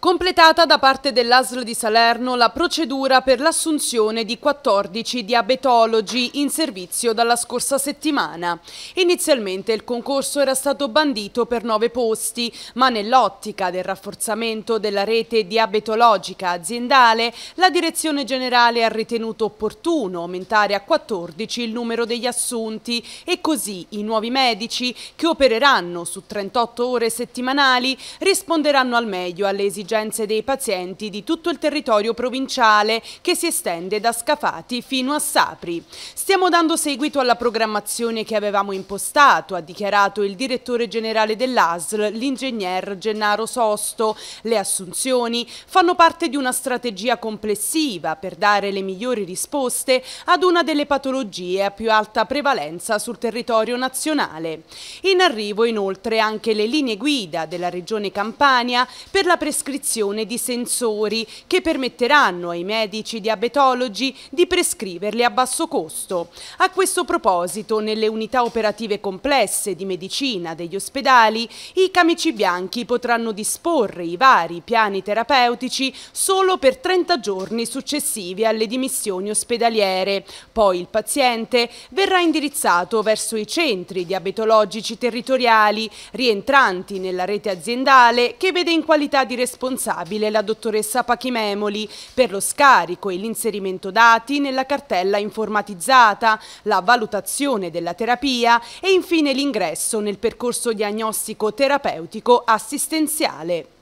Completata da parte dell'ASL di Salerno la procedura per l'assunzione di 14 diabetologi in servizio dalla scorsa settimana. Inizialmente il concorso era stato bandito per 9 posti, ma nell'ottica del rafforzamento della rete diabetologica aziendale, la Direzione Generale ha ritenuto opportuno aumentare a 14 il numero degli assunti e così i nuovi medici che opereranno su 38 ore settimanali risponderanno al meglio alle esigenze esigenze dei pazienti di tutto il territorio provinciale che si estende da Scafati fino a Sapri. Stiamo dando seguito alla programmazione che avevamo impostato, ha dichiarato il direttore generale dell'ASL, l'ingegner Gennaro Sosto. Le assunzioni fanno parte di una strategia complessiva per dare le migliori risposte ad una delle patologie a più alta prevalenza sul territorio nazionale. In arrivo inoltre anche le linee guida della Regione Campania per la prescrizione iscrizione di sensori che permetteranno ai medici diabetologi di prescriverli a basso costo. A questo proposito, nelle unità operative complesse di medicina degli ospedali, i camici bianchi potranno disporre i vari piani terapeutici solo per 30 giorni successivi alle dimissioni ospedaliere. Poi il paziente verrà indirizzato verso i centri diabetologici territoriali rientranti nella rete aziendale che vede in qualità di responsabilità responsabile la dottoressa Pachimemoli per lo scarico e l'inserimento dati nella cartella informatizzata, la valutazione della terapia e infine l'ingresso nel percorso diagnostico terapeutico assistenziale.